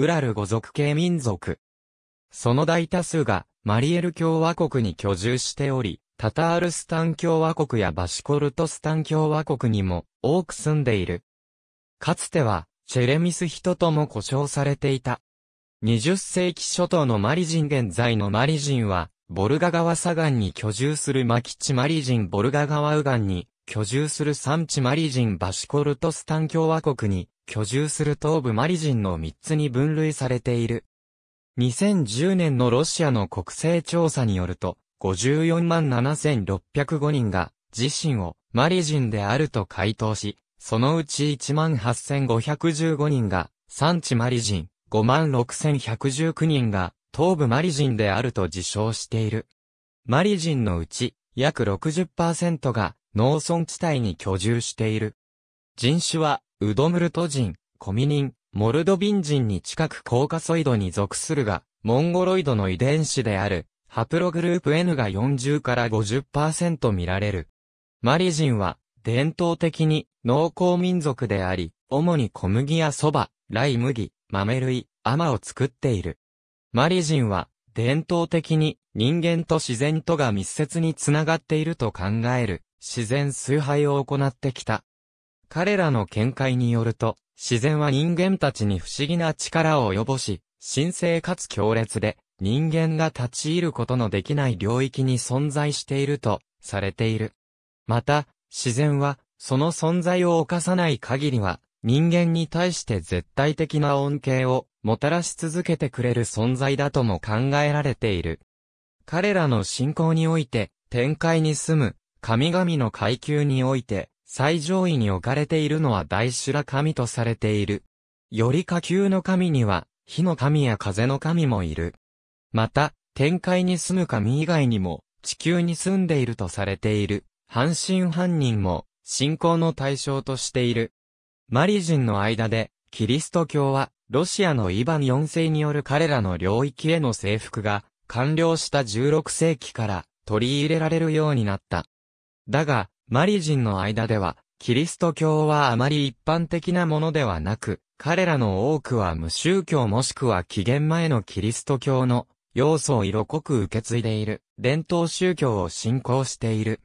ウラル語族系民族。その大多数が、マリエル共和国に居住しており、タタールスタン共和国やバシコルトスタン共和国にも多く住んでいる。かつては、チェレミス人とも呼称されていた。20世紀初頭のマリ人現在のマリ人は、ボルガ川左岸に居住するマキチマリ人ボルガ川右岸に居住するサンチマリ人バシコルトスタン共和国に居住する東部マリ人の3つに分類されている。2010年のロシアの国勢調査によると、54万7605人が自身をマリ人であると回答し、そのうち1万8515人が産地マリ人、5万6119人が東部マリ人であると自称している。マリ人のうち約60%が農村地帯に居住している。人種は、ウドムルト人、コミニン、モルドビン人に近くコーカソイドに属するが、モンゴロイドの遺伝子である、ハプログループ N が40から50%見られる。マリ人は、伝統的に、農耕民族であり、主に小麦や蕎麦、ライ麦、豆類、アマを作っている。マリ人は、伝統的に、人間と自然とが密接につながっていると考える、自然崇拝を行ってきた。彼らの見解によると、自然は人間たちに不思議な力を及ぼし、神聖かつ強烈で、人間が立ち入ることのできない領域に存在していると、されている。また、自然は、その存在を犯さない限りは、人間に対して絶対的な恩恵をもたらし続けてくれる存在だとも考えられている。彼らの信仰において、天界に住む、神々の階級において、最上位に置かれているのは大修羅神とされている。より下級の神には、火の神や風の神もいる。また、天界に住む神以外にも、地球に住んでいるとされている、半神半人も、信仰の対象としている。マリ人の間で、キリスト教は、ロシアのイヴァン4世による彼らの領域への征服が、完了した16世紀から、取り入れられるようになった。だが、マリ人の間では、キリスト教はあまり一般的なものではなく、彼らの多くは無宗教もしくは紀元前のキリスト教の要素を色濃く受け継いでいる、伝統宗教を信仰している。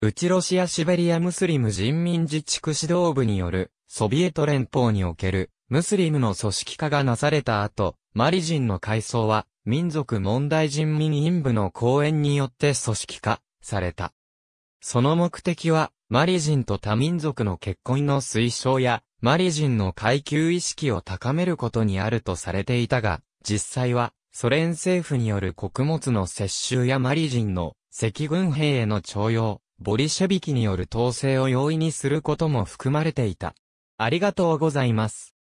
内ロシアシベリアムスリム人民自治区指導部による、ソビエト連邦における、ムスリムの組織化がなされた後、マリ人の階層は、民族問題人民委員部の講演によって組織化された。その目的は、マリ人と多民族の結婚の推奨や、マリ人の階級意識を高めることにあるとされていたが、実際は、ソ連政府による穀物の接収やマリ人の赤軍兵への徴用、ボリシェビキによる統制を容易にすることも含まれていた。ありがとうございます。